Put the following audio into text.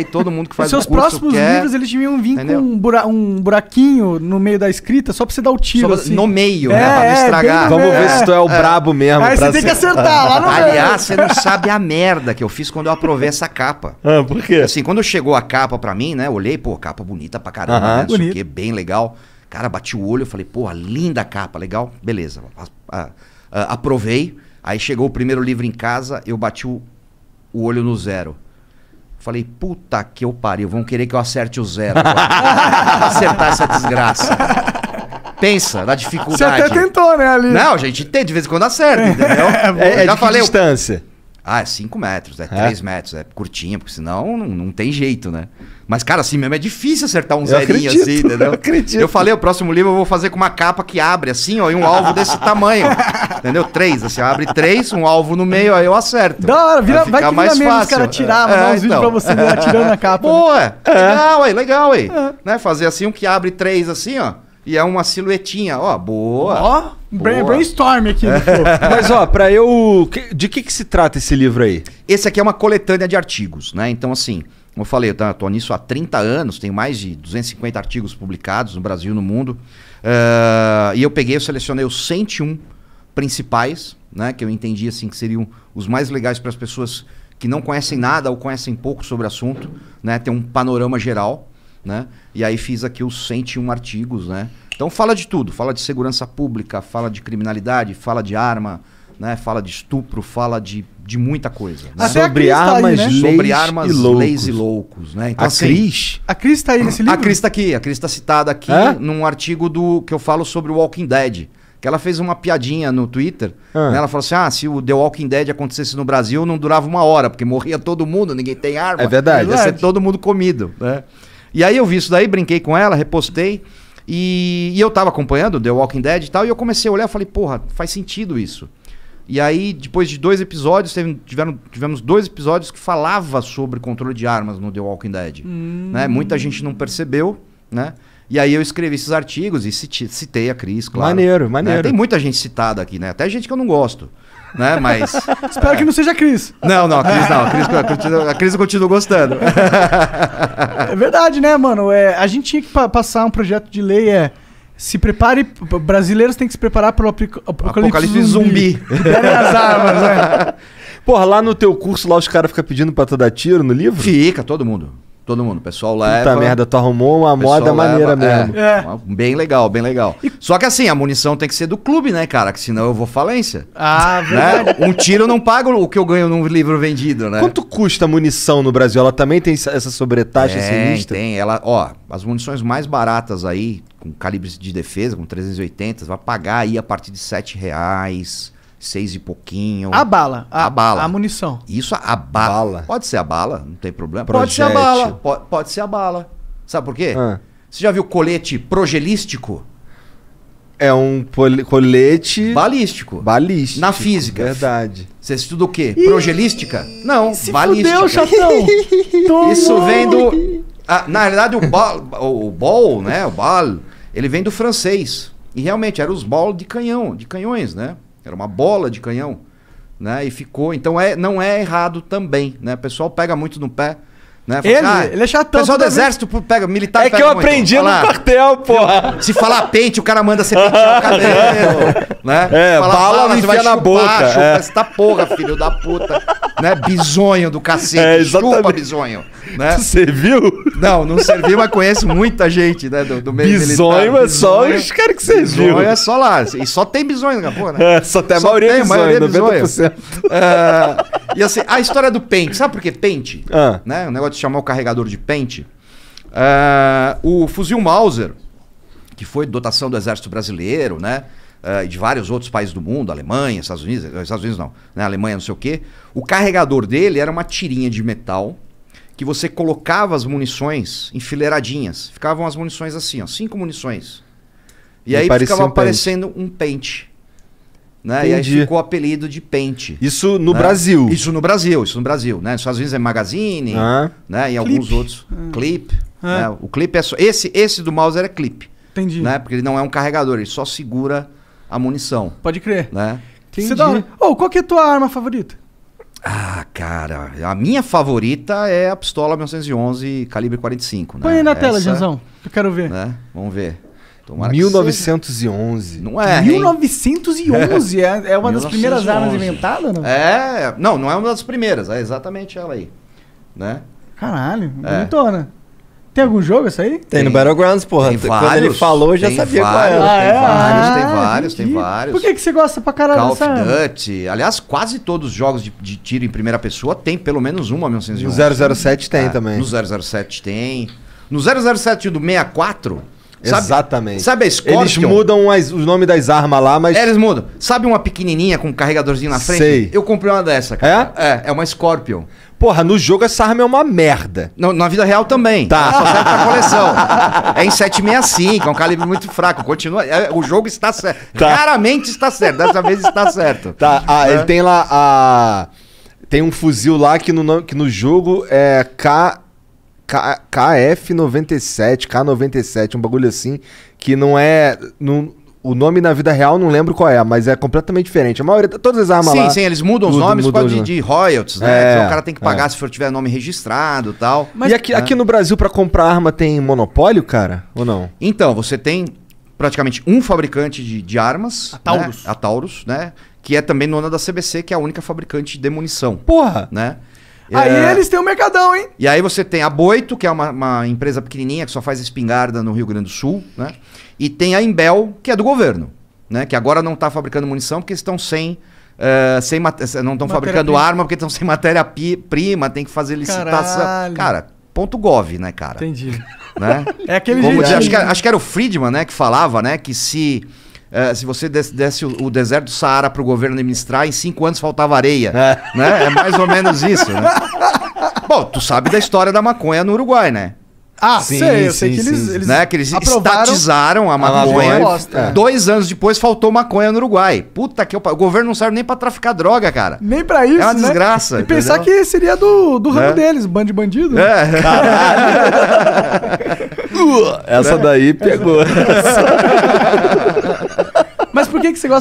E todo mundo que faz Seus curso próximos quer, livros eles deviam vir entendeu? com um, bura um, buraquinho no meio da escrita só pra você dar o tiro. assim. No meio, é, né? Pra não é, estragar. É, Vamos ver é. se tu é o é. brabo mesmo. Aí você tem que acertar lá no Aliás, você não sabe a merda que eu fiz quando eu aprovei essa capa. Ah, por quê? Assim, quando chegou a capa pra mim, né? olhei, pô, capa bonita pra caramba, uh -huh, né? Bonito. bem legal. Cara, bati o olho, falei, pô linda capa, legal, beleza. A, a, a, aprovei. Aí chegou o primeiro livro em casa, eu bati o, o olho no zero. Falei, puta que eu pariu, vão querer que eu acerte o zero. Acertar essa desgraça. Pensa na dificuldade. Você até tentou, né, ali? Não, gente, tem, de vez em quando acerta, entendeu? é, é, já falei, distância? Ah, é 5 metros, é 3 é? metros, é curtinho porque senão não, não tem jeito, né? Mas, cara, assim mesmo é difícil acertar um eu zerinho assim, acredito, assim, entendeu? Eu acredito. Eu falei, o próximo livro eu vou fazer com uma capa que abre assim, ó, e um alvo desse tamanho. entendeu? Três, assim, abre três, um alvo no meio, aí eu acerto. Da hora, vira, vai, vai que mais mesmo fácil. os caras tirar, é, uns então. vídeos pra você atirando né, na capa. Né? Boa! É. Legal, aí, legal, aí. É. Né? Fazer assim, um que abre três, assim, ó. E é uma silhuetinha, ó, boa. Ó, boa. brainstorm aqui. Né, Mas, ó, pra eu... De que que se trata esse livro aí? Esse aqui é uma coletânea de artigos, né? Então, assim... Como eu falei, estou nisso há 30 anos, tenho mais de 250 artigos publicados no Brasil e no mundo. Uh, e eu peguei, eu selecionei os 101 principais, né, que eu entendi assim que seriam os mais legais para as pessoas que não conhecem nada ou conhecem pouco sobre o assunto, né, ter um panorama geral, né? E aí fiz aqui os 101 artigos, né? Então fala de tudo, fala de segurança pública, fala de criminalidade, fala de arma, né? Fala de estupro, fala de, de muita coisa. Né? Sobre, tá armas, aí, né? sobre armas, e loucos. leis e loucos, né? Então, a assim, Cris. A Cris tá aí nesse livro? A Cris tá aqui, a Cris tá citada aqui é? num artigo do que eu falo sobre o Walking Dead. Que ela fez uma piadinha no Twitter. É. Né? Ela falou assim: ah, se o The Walking Dead acontecesse no Brasil, não durava uma hora, porque morria todo mundo, ninguém tem arma. É verdade. Ia ser todo mundo comido, né? E aí eu vi isso daí, brinquei com ela, repostei. E, e eu tava acompanhando The Walking Dead e tal, e eu comecei a olhar e falei, porra, faz sentido isso. E aí, depois de dois episódios, teve, tiveram, tivemos dois episódios que falava sobre controle de armas no The Walking Dead. Né? Hum. Né? Muita gente não percebeu, né? E aí eu escrevi esses artigos e citei a Cris, claro. Maneiro, né? maneiro. Né? Tem muita gente citada aqui, né? Até gente que eu não gosto. Né? Mas. Espero é. que não seja a Cris. Não, não, a Cris não. A Cris, a Cris, a Cris eu continuo gostando. é verdade, né, mano? É, a gente tinha que passar um projeto de lei, é se prepare, brasileiros têm que se preparar para o apocalipse, apocalipse zumbi. zumbi. as armas, né? Porra, lá no teu curso, lá os caras ficam pedindo para tu dar tiro no livro? Fica, todo mundo. Todo mundo. O pessoal leva. Puta merda, tu arrumou uma moda maneira é. mesmo. É, Bem legal, bem legal. E... Só que assim, a munição tem que ser do clube, né, cara? Que senão eu vou falência. Ah, Né? Um tiro não paga o que eu ganho num livro vendido, né? Quanto custa a munição no Brasil? Ela também tem essa sobretaxa tem, sinistra? Tem, ela, ó, as munições mais baratas aí, com calibre de defesa, com 380, vai pagar aí a partir de 7 reais seis e pouquinho. A bala. A, a bala. A munição. Isso, a ba bala. Pode ser a bala, não tem problema. Projétil. Pode ser a bala. Pode, pode ser a bala. Sabe por quê? Ah. Você já viu colete progelístico? É um colete. Balístico. Balístico. Na física. Verdade. Você estuda o quê? Progelística? não, se balística. Fudeu, chatão. Isso vem do. Ah, na realidade, o bal, o bol, né? O bal, ele vem do francês. E realmente, eram os bal de canhão, de canhões, né? Era uma bola de canhão, né? E ficou. Então é, não é errado também, né? O pessoal pega muito no pé né? Ele, assim, ah, ele é chatão. Pessoal do exército pega, militar É pega que eu aprendi muito. no quartel, ah, porra. Se falar pente, o cara manda você pentear o cabelo. né? É, Fala, bala, bala me enfia na boca. Chupa é. essa porra, filho da puta. né? Bisonho do cacete. É, exatamente. chupa, bisonho. Né? Serviu? Não, não serviu, mas conheço muita gente né, do, do meio bisonho militar. bisonho é só os caras que serviu. Bisonho é só lá. E só tem bisonho na porra, né? É, só tem a só maioria tem, bisonho, a maioria 90%. Bisonho. É... E assim, a história do pente, sabe por que pente? Ah. Né? O negócio de chamar o carregador de pente. É, o fuzil Mauser, que foi dotação do Exército Brasileiro, né? Uh, de vários outros países do mundo, Alemanha, Estados Unidos, Estados Unidos não, né? Alemanha, não sei o quê. O carregador dele era uma tirinha de metal que você colocava as munições enfileiradinhas. Ficavam as munições assim, ó, cinco munições. E, e aí ficava um aparecendo um pente. Né? E aí ficou o apelido de pente. Isso no né? Brasil. Isso no Brasil, isso no Brasil, né? Nos vezes é magazine, ah. né? E Clip. alguns outros. Ah. Clip. Ah. Né? O clip é só. Esse, esse do mouse era clip. Entendi. Né? Porque ele não é um carregador, ele só segura a munição. Pode crer. Né? Você dá... oh, qual que é a tua arma favorita? Ah, cara, a minha favorita é a pistola 1911 calibre 45. Né? Põe né? aí na Essa, tela, Janzão, que eu quero ver. Né? Vamos ver. Tomara 1911. Não é. 1911 é, é uma das primeiras armas inventadas, não? É, não, não é uma das primeiras, é exatamente ela aí, né? Caralho, é. bonitona. Tem algum jogo essa aí? Tem, tem no Battlegrounds, porra. Tem Quando vários, ele falou, eu já sabia vários, qual era. Tem ah, é? vários, tem ah, vários, tem vários. Por que, que você gosta pra caralho Call dessa Call of Duty. Aliás, quase todos os jogos de, de, tiro em primeira pessoa tem pelo menos uma 1911. No 007 tem é, também. No 007 tem. No 007 do 64 Sabe, Exatamente. Sabe a Scorpion? Eles mudam as, os nomes das armas lá, mas. É, eles mudam. Sabe uma pequenininha com um carregadorzinho na frente? Sei. Eu comprei uma dessa, cara. É? É, é uma Scorpion. Porra, no jogo essa arma é uma merda. No, na vida real também. Tá. só serve pra coleção. é em 765, é um calibre muito fraco. Continua. É, o jogo está certo. Tá. Claramente está certo. Dessa vez está certo. Tá. Ah, é. ele tem lá a. Tem um fuzil lá que no, que no jogo é K. KF97, K97, um bagulho assim, que não é. Não, o nome na vida real não lembro qual é, mas é completamente diferente. A maioria, todas as armas sim, lá. Sim, sim, eles mudam os nomes mudam, de, de, royalties, né? É, então o cara tem que é. pagar é. se for tiver nome registrado e tal. Mas, e aqui, é. aqui no Brasil, para comprar arma, tem monopólio, cara? Ou não? Então, você tem praticamente um fabricante de, de armas. A Taurus. Né? A Taurus, né? Que é também dona da CBC, que é a única fabricante de munição. Porra! Né? É. Aí eles têm o um mercadão, hein? E aí você tem a Boito, que é uma, uma, empresa pequenininha que só faz espingarda no Rio Grande do Sul, né? E tem a Imbel, que é do governo, né? Que agora não está fabricando munição porque estão sem... Uh, sem eh, não estão fabricando arma porque estão sem matéria-prima, tem que fazer licitação. Caralho. Cara, ponto gov, né, cara? Entendi. Né? É aquele Como, acho, que, acho que era o Friedman, né, que falava, né, que se é, se você desse, o, deserto do Saara para o governo administrar, em cinco anos faltava areia. É. Né? é mais ou menos isso. Né? Bom, tu sabe da história da maconha no Uruguai, né? Ah, sim, sei, eu sim, sei que eles, eles, né, que eles estatizaram a maconha. A é. Dois anos depois faltou maconha no Uruguai. Puta que eu, o governo não serve nem para traficar droga, cara. Nem para isso. É uma né? desgraça. E entendeu? pensar que seria do, do ramo é. deles, bando de bandido. É. Caralho. Essa daí pegou. que, que você gosta